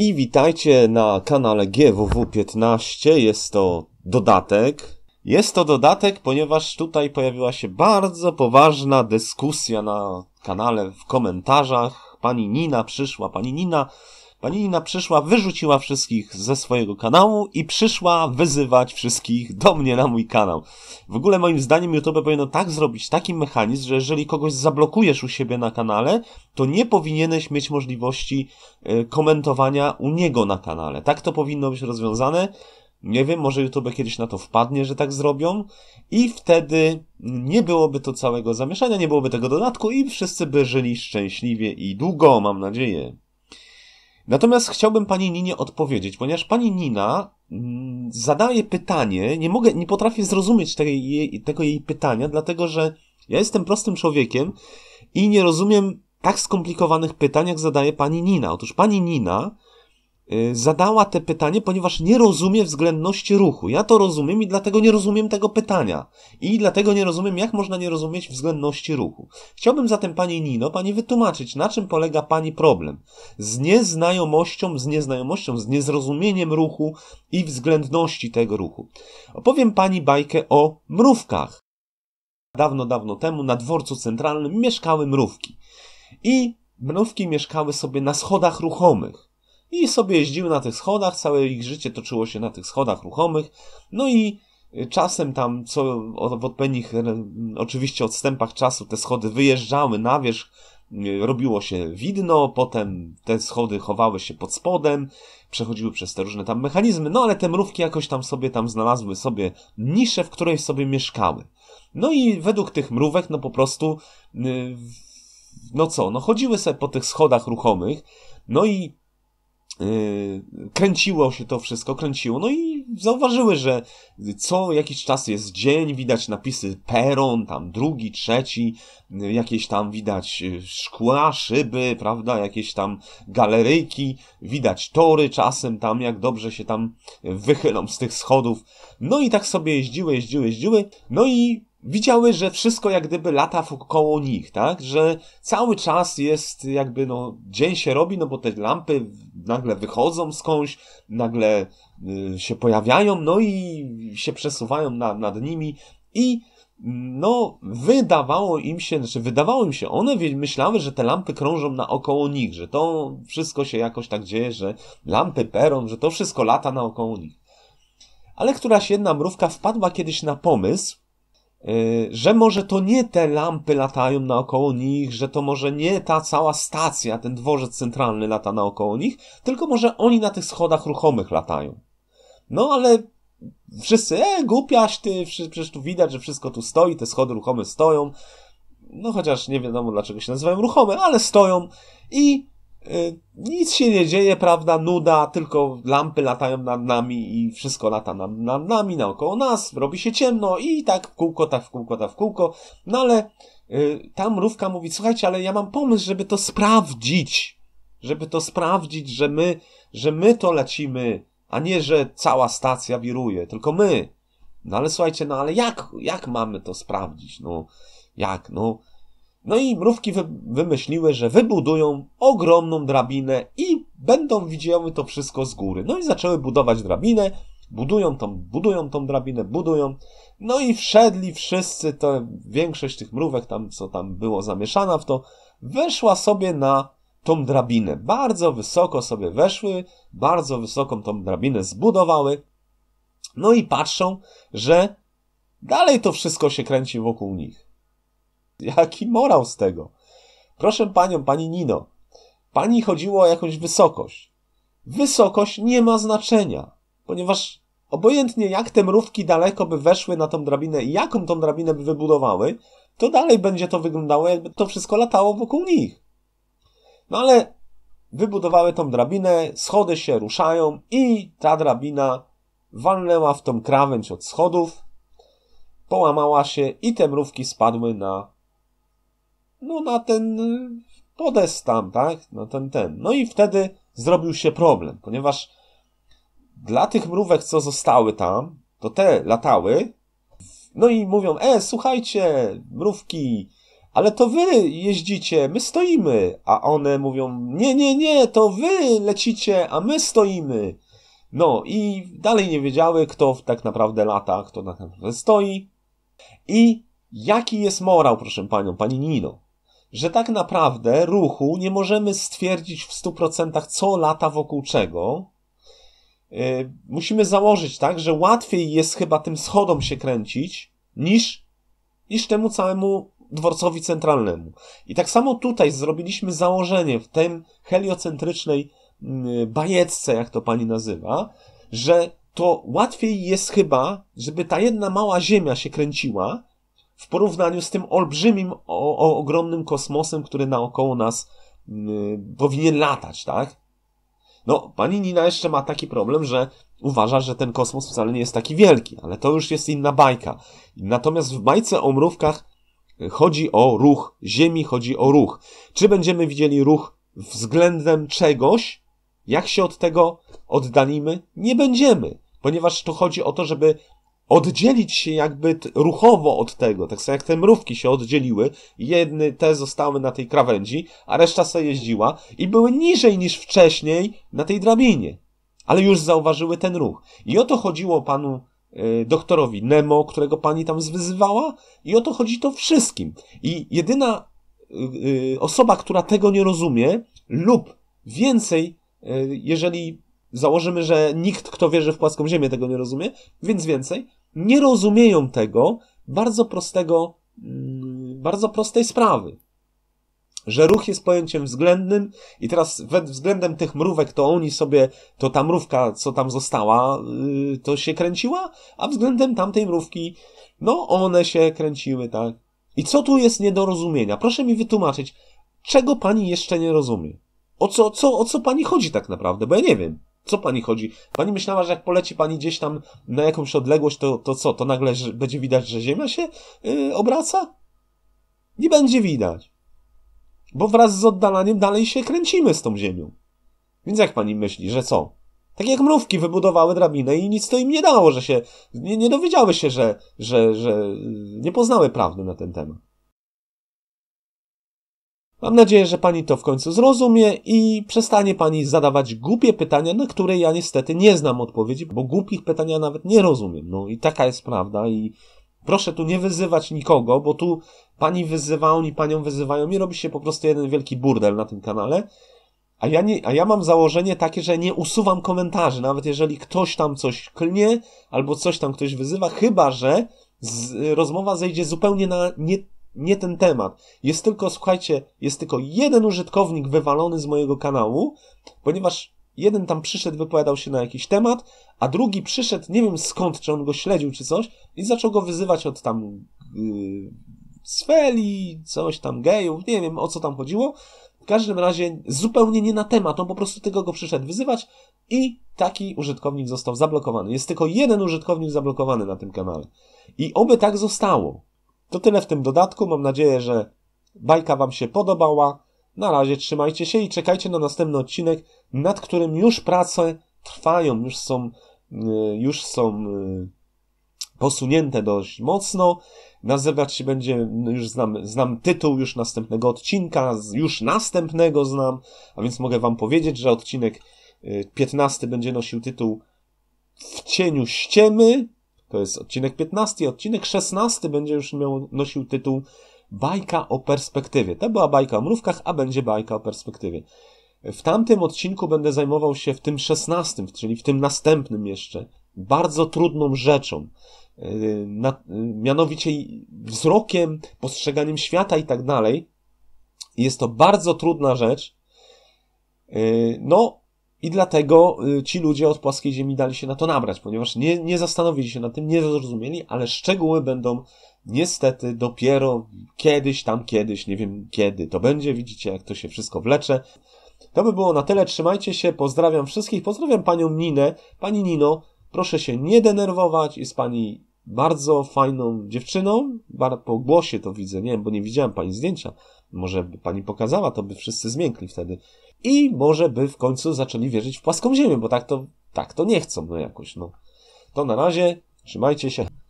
I witajcie na kanale GWW15. Jest to dodatek. Jest to dodatek, ponieważ tutaj pojawiła się bardzo poważna dyskusja na kanale w komentarzach. Pani Nina przyszła. Pani Nina Pani Nina przyszła, wyrzuciła wszystkich ze swojego kanału i przyszła wyzywać wszystkich do mnie na mój kanał. W ogóle moim zdaniem YouTube powinno tak zrobić, taki mechanizm, że jeżeli kogoś zablokujesz u siebie na kanale, to nie powinieneś mieć możliwości e, komentowania u niego na kanale. Tak to powinno być rozwiązane. Nie wiem, może YouTube kiedyś na to wpadnie, że tak zrobią, i wtedy nie byłoby to całego zamieszania, nie byłoby tego dodatku, i wszyscy by żyli szczęśliwie i długo, mam nadzieję. Natomiast chciałbym pani Ninie odpowiedzieć, ponieważ pani Nina mm, zadaje pytanie, nie mogę, nie potrafię zrozumieć tego jej, tego jej pytania, dlatego że ja jestem prostym człowiekiem i nie rozumiem tak skomplikowanych pytań, jak zadaje pani Nina. Otóż pani Nina Y, zadała te pytanie, ponieważ nie rozumie względności ruchu. Ja to rozumiem i dlatego nie rozumiem tego pytania. I dlatego nie rozumiem, jak można nie rozumieć względności ruchu. Chciałbym zatem pani Nino, pani wytłumaczyć, na czym polega pani problem z nieznajomością, z nieznajomością, z niezrozumieniem ruchu i względności tego ruchu. Opowiem pani bajkę o mrówkach. Dawno, dawno temu na dworcu centralnym mieszkały mrówki. I mrówki mieszkały sobie na schodach ruchomych i sobie jeździły na tych schodach, całe ich życie toczyło się na tych schodach ruchomych, no i y, czasem tam, co w odpowiednich oczywiście odstępach czasu te schody wyjeżdżały na wierzch, y, robiło się widno, potem te schody chowały się pod spodem, przechodziły przez te różne tam mechanizmy, no ale te mrówki jakoś tam sobie tam znalazły sobie niszę, w której sobie mieszkały. No i według tych mrówek, no po prostu, y, no co, no chodziły sobie po tych schodach ruchomych, no i Yy, kręciło się to wszystko, kręciło. No i zauważyły, że co jakiś czas jest dzień, widać napisy peron, tam drugi, trzeci, yy, jakieś tam widać yy, szkła, szyby, prawda, jakieś tam galeryjki, widać tory czasem tam, jak dobrze się tam wychylą z tych schodów. No i tak sobie jeździły, jeździły, jeździły. No i widziały, że wszystko jak gdyby lata wokół nich, tak? Że cały czas jest jakby, no, dzień się robi, no bo te lampy nagle wychodzą skądś, nagle y, się pojawiają, no i się przesuwają na, nad nimi i no, wydawało im się, znaczy wydawało im się, one myślały, że te lampy krążą naokoło nich, że to wszystko się jakoś tak dzieje, że lampy peron, że to wszystko lata naokoło nich. Ale któraś jedna mrówka wpadła kiedyś na pomysł, Y, że może to nie te lampy latają naokoło nich, że to może nie ta cała stacja, ten dworzec centralny lata naokoło nich, tylko może oni na tych schodach ruchomych latają. No ale wszyscy, e, głupiaś ty, przecież tu widać, że wszystko tu stoi, te schody ruchome stoją. No chociaż nie wiadomo dlaczego się nazywają ruchome, ale stoją i Y, nic się nie dzieje, prawda, nuda, tylko lampy latają nad nami i wszystko lata nad nami, naokoło nas, robi się ciemno i tak w kółko, tak w kółko, tak w kółko, no ale y, ta mrówka mówi, słuchajcie, ale ja mam pomysł, żeby to sprawdzić, żeby to sprawdzić, że my, że my to lecimy, a nie, że cała stacja wiruje, tylko my. No ale słuchajcie, no ale jak, jak mamy to sprawdzić, no jak, no no i mrówki wy wymyśliły, że wybudują ogromną drabinę i będą widziały to wszystko z góry. No i zaczęły budować drabinę, budują tą, budują tą drabinę, budują. No i wszedli wszyscy, te, większość tych mrówek tam, co tam było zamieszana w to, weszła sobie na tą drabinę. Bardzo wysoko sobie weszły, bardzo wysoką tą drabinę zbudowały. No i patrzą, że dalej to wszystko się kręci wokół nich. Jaki morał z tego? Proszę panią, pani Nino, pani chodziło o jakąś wysokość. Wysokość nie ma znaczenia, ponieważ obojętnie jak te mrówki daleko by weszły na tą drabinę i jaką tą drabinę by wybudowały, to dalej będzie to wyglądało, jakby to wszystko latało wokół nich. No ale wybudowały tą drabinę, schody się ruszają i ta drabina walnęła w tą krawędź od schodów, połamała się i te mrówki spadły na no na ten y, podest tam, tak? Na ten, ten. No i wtedy zrobił się problem, ponieważ dla tych mrówek, co zostały tam, to te latały, no i mówią, e, słuchajcie, mrówki, ale to wy jeździcie, my stoimy. A one mówią, nie, nie, nie, to wy lecicie, a my stoimy. No i dalej nie wiedziały, kto tak naprawdę lata, kto tak naprawdę stoi. I jaki jest morał, proszę panią, pani Nino? że tak naprawdę ruchu nie możemy stwierdzić w 100% co lata wokół czego. Y, musimy założyć tak, że łatwiej jest chyba tym schodom się kręcić niż, niż temu całemu dworcowi centralnemu. I tak samo tutaj zrobiliśmy założenie w tym heliocentrycznej bajecce, y, bajeczce, jak to pani nazywa, że to łatwiej jest chyba, żeby ta jedna mała ziemia się kręciła, w porównaniu z tym olbrzymim, o, o, ogromnym kosmosem, który naokoło nas y, powinien latać, tak? No, pani Nina jeszcze ma taki problem, że uważa, że ten kosmos wcale nie jest taki wielki, ale to już jest inna bajka. Natomiast w bajce o mrówkach y, chodzi o ruch Ziemi, chodzi o ruch. Czy będziemy widzieli ruch względem czegoś? Jak się od tego oddalimy? Nie będziemy, ponieważ tu chodzi o to, żeby oddzielić się jakby ruchowo od tego, tak samo jak te mrówki się oddzieliły, jedny te zostały na tej krawędzi, a reszta se jeździła i były niżej niż wcześniej na tej drabinie, ale już zauważyły ten ruch. I o to chodziło panu e, doktorowi Nemo, którego pani tam zwyzywała i o to chodzi to wszystkim. I jedyna e, e, osoba, która tego nie rozumie lub więcej, jeżeli założymy, że nikt, kto wierzy w płaską Ziemię, tego nie rozumie, więc więcej, nie rozumieją tego bardzo prostego, mm, bardzo prostej sprawy. Że ruch jest pojęciem względnym i teraz względem tych mrówek to oni sobie, to ta mrówka, co tam została, y, to się kręciła, a względem tamtej mrówki, no one się kręciły, tak. I co tu jest nie do rozumienia? Proszę mi wytłumaczyć, czego pani jeszcze nie rozumie? O co, co, o co pani chodzi tak naprawdę? Bo ja nie wiem co pani chodzi? Pani myślała, że jak poleci pani gdzieś tam na jakąś odległość, to, to co? To nagle będzie widać, że Ziemia się yy, obraca? Nie będzie widać. Bo wraz z oddalaniem dalej się kręcimy z tą Ziemią. Więc jak pani myśli, że co? Tak jak mrówki wybudowały drabinę i nic to im nie dało, że się. Nie, nie dowiedziały się, że, że, że. Nie poznały prawdy na ten temat. Mam nadzieję, że pani to w końcu zrozumie i przestanie pani zadawać głupie pytania, na które ja niestety nie znam odpowiedzi, bo głupich pytań ja nawet nie rozumiem. No i taka jest prawda i proszę tu nie wyzywać nikogo, bo tu pani wyzywa, oni panią wyzywają i robi się po prostu jeden wielki burdel na tym kanale. A ja, nie, a ja mam założenie takie, że nie usuwam komentarzy, nawet jeżeli ktoś tam coś klnie albo coś tam ktoś wyzywa, chyba że z, rozmowa zejdzie zupełnie na nie nie ten temat. Jest tylko, słuchajcie, jest tylko jeden użytkownik wywalony z mojego kanału, ponieważ jeden tam przyszedł, wypowiadał się na jakiś temat, a drugi przyszedł, nie wiem skąd, czy on go śledził, czy coś, i zaczął go wyzywać od tam yy, sfeli, coś tam, gejów, nie wiem o co tam chodziło. W każdym razie zupełnie nie na temat, on po prostu tego go przyszedł wyzywać i taki użytkownik został zablokowany. Jest tylko jeden użytkownik zablokowany na tym kanale. I oby tak zostało. To tyle w tym dodatku. Mam nadzieję, że bajka Wam się podobała. Na razie trzymajcie się i czekajcie na następny odcinek, nad którym już prace trwają, już są, y, już są y, posunięte dość mocno. Nazywać się będzie, no, już znam, znam tytuł już następnego odcinka, już następnego znam, a więc mogę Wam powiedzieć, że odcinek 15 y, będzie nosił tytuł W cieniu ściemy, to jest odcinek 15. Odcinek 16 będzie już miał, nosił tytuł Bajka o perspektywie. To była bajka o mrówkach, a będzie bajka o perspektywie. W tamtym odcinku będę zajmował się w tym 16, czyli w tym następnym jeszcze, bardzo trudną rzeczą. Yy, na, yy, mianowicie wzrokiem, postrzeganiem świata i tak dalej. Jest to bardzo trudna rzecz. Yy, no, i dlatego y, ci ludzie od płaskiej ziemi dali się na to nabrać, ponieważ nie, nie zastanowili się nad tym, nie zrozumieli, ale szczegóły będą niestety dopiero kiedyś, tam kiedyś, nie wiem kiedy to będzie. Widzicie, jak to się wszystko wlecze. To by było na tyle. Trzymajcie się. Pozdrawiam wszystkich. Pozdrawiam panią Ninę. Pani Nino, proszę się nie denerwować. Jest pani bardzo fajną dziewczyną. Po głosie to widzę, nie wiem, bo nie widziałem pani zdjęcia. Może by pani pokazała, to by wszyscy zmiękli wtedy i może by w końcu zaczęli wierzyć w płaską ziemię, bo tak to, tak to nie chcą, no jakoś, no. To na razie, trzymajcie się.